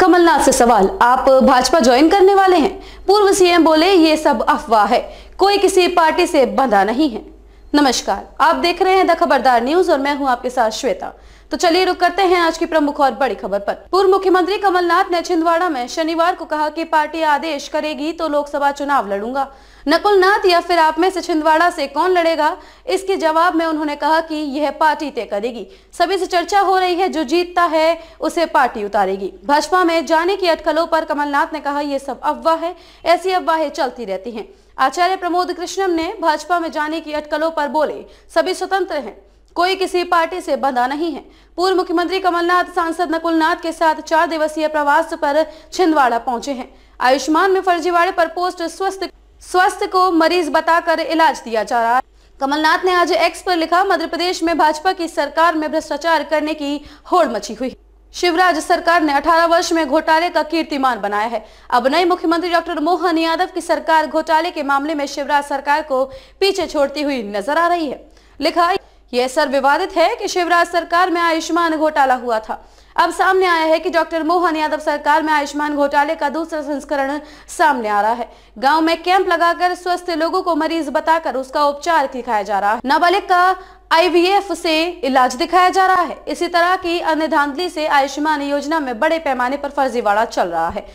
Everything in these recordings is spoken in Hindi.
कमलनाथ से सवाल आप भाजपा ज्वाइन करने वाले हैं पूर्व सीएम बोले ये सब अफवाह है कोई किसी पार्टी से बंधा नहीं है नमस्कार आप देख रहे हैं द खबरदार न्यूज और मैं हूं आपके साथ श्वेता तो चलिए रुक करते हैं आज की प्रमुख और बड़ी खबर पर पूर्व मुख्यमंत्री कमलनाथ ने छिंदवाड़ा में शनिवार को कहा कि पार्टी आदेश करेगी तो लोकसभा चुनाव लड़ूंगा नकुल या फिर आप में से छिंदवाड़ा से कौन लड़ेगा इसके जवाब में उन्होंने कहा कि यह पार्टी तय करेगी सभी से चर्चा हो रही है जो जीतता है उसे पार्टी उतारेगी भाजपा में जाने की अटकलों पर कमलनाथ ने कहा यह सब अफवाह है ऐसी अफवाहें चलती रहती हैं आचार्य प्रमोद कृष्णम ने भाजपा में जाने की अटकलों पर बोले सभी स्वतंत्र हैं कोई किसी पार्टी से बंधा नहीं है पूर्व मुख्यमंत्री कमलनाथ सांसद नकुल नाथ के साथ चार दिवसीय प्रवास पर छिंदवाड़ा पहुंचे हैं आयुष्मान में फर्जीवाड़े पर पोस्ट स्वस्थ स्वस्थ को मरीज बताकर इलाज दिया जा रहा है कमलनाथ ने आज एक्स पर लिखा मध्य प्रदेश में भाजपा की सरकार में भ्रष्टाचार करने की होड़ मची हुई शिवराज सरकार ने 18 वर्ष में घोटाले का कीर्तिमान बनाया है अब नए मुख्यमंत्री डॉक्टर मोहन यादव की सरकार घोटाले के मामले में शिवराज सरकार को पीछे छोड़ती हुई नजर आ रही है लिखा ये सर विवादित है कि शिवराज सरकार में आयुष्मान घोटाला हुआ था अब सामने आया है कि डॉक्टर मोहन यादव सरकार में आयुष्मान घोटाले का दूसरा संस्करण सामने आ रहा है गांव में कैंप लगाकर स्वस्थ लोगों को मरीज बताकर उसका उपचार दिखाया जा रहा है नाबालिग का आईवीएफ से इलाज दिखाया जा रहा है इसी तरह की अन्य धांधली से आयुष्मान योजना में बड़े पैमाने पर फर्जीवाड़ा चल रहा है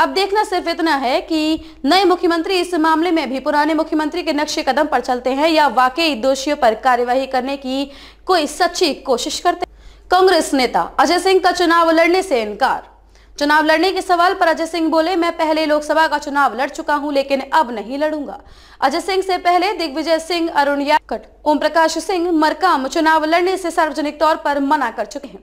अब देखना सिर्फ इतना है कि नए मुख्यमंत्री इस मामले में भी पुराने मुख्यमंत्री के नक्शे कदम पर चलते हैं या वाकई दोषियों पर कार्यवाही करने की कोई सच्ची कोशिश करते कांग्रेस नेता अजय सिंह का चुनाव लड़ने से इनकार चुनाव लड़ने के सवाल पर अजय सिंह बोले मैं पहले लोकसभा का चुनाव लड़ चुका हूं लेकिन अब नहीं लड़ूंगा अजय सिंह से पहले दिग्विजय सिंह अरुण याकट ओम प्रकाश सिंह मरकाम चुनाव लड़ने से सार्वजनिक तौर पर मना कर चुके हैं